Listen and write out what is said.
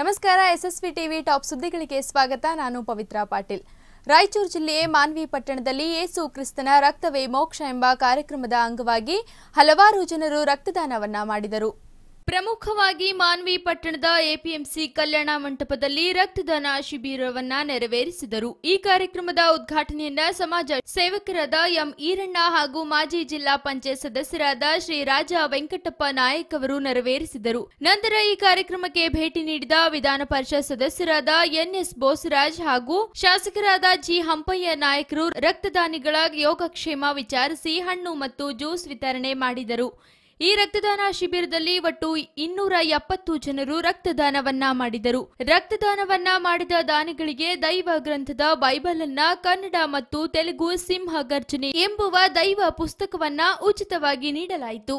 ನಮಸ್ಕಾರ SSV TV top ಸುದ್ದಿಗಳಿಗೆ ಸ್ವಾಗತ ನಾನು ಪವಿತ್ರಾ ಪಾಟೀಲ್ ರಾಯಚೂರು ಜಿಲ್ಲೆಯ ಮಾನ್ವಿ ಪಟ್ಟಣದಲ್ಲಿ ಯೇಸು ಕ್ರಿಸ್ತನ ರಕ್ತವೇ ಮೋಕ್ಷ ಎಂಬ ಕಾರ್ಯಕ್ರಮದ ಅಂಗವಾಗಿ ಹಲವಾರು ಜನರು ರಕ್ತದಾನವನ್ನ ಮಾಡಿದರು ಪ್ರಮುಖವಾಗಿ ಮಾನ್ವಿ ಪಟ್ಟಣದ ಎಪಿಎಂಸಿ ಕಲ್ಯಾಣ ಮಂಟಪದಲ್ಲಿ ರಕ್ತದಾನ ಶಿಬಿರವನ್ನ ನೆರವೇರಿಸಿದರು ಈ ಕಾರ್ಯಕ್ರಮದ ಉದ್ಘಾಟನೆಯನ್ನ ಸಮಾಜ ಸೇವಕರಾದ ಎಂ ಈರಣ್ಣ ಹಾಗೂ ಮಾಜಿ ಜಿಲ್ಲಾ ಪಂಚಾಯತ್ ಸದಸ್ಯರಾದ ಶ್ರೀ ರಾಜ ವೆಂಕಟಪ್ಪ ನಾಯಕ್ ಅವರು ನೆರವೇರಿಸಿದರು ನಂತರ ಈ ಕಾರ್ಯಕ್ರಮಕ್ಕೆ ಭೇಟಿ ನೀಡಿದ ವಿಧಾನ ಪರಿಷತ್ ಸದಸ್ಯರಾದ ಎನ್ಎಸ್ ಬೋಸರಾಜ್ ಹಾಗೂ ಶಾಸಕರಾದ ಜಿ ಹಂಪಯ್ಯ ನಾಯಕರು ರಕ್ತದಾನಿಗಳ ಯೋಗಕ್ಷೇಮ ವಿಚಾರಿಸಿ ಹಣ್ಣು ಮತ್ತು ಜ್ಯೂಸ್ ವಿತರಣೆ ಮಾಡಿದರು ಈ ರಕ್ತದಾನ ಶಿಬಿರದಲ್ಲಿ ಒಟ್ಟು ಇನ್ನೂರ ಎಪ್ಪತ್ತು ಜನರು ರಕ್ತದಾನವನ್ನ ಮಾಡಿದರು ರಕ್ತದಾನವನ್ನ ಮಾಡಿದ ದಾನಿಗಳಿಗೆ ದೈವ ಗ್ರಂಥದ ಬೈಬಲ್ ಅನ್ನ ಕನ್ನಡ ಮತ್ತು ತೆಲುಗು ಸಿಂಹ ಗರ್ಜನೆ ಎಂಬುವ ದೈವ ಪುಸ್ತಕವನ್ನ ಉಚಿತವಾಗಿ ನೀಡಲಾಯಿತು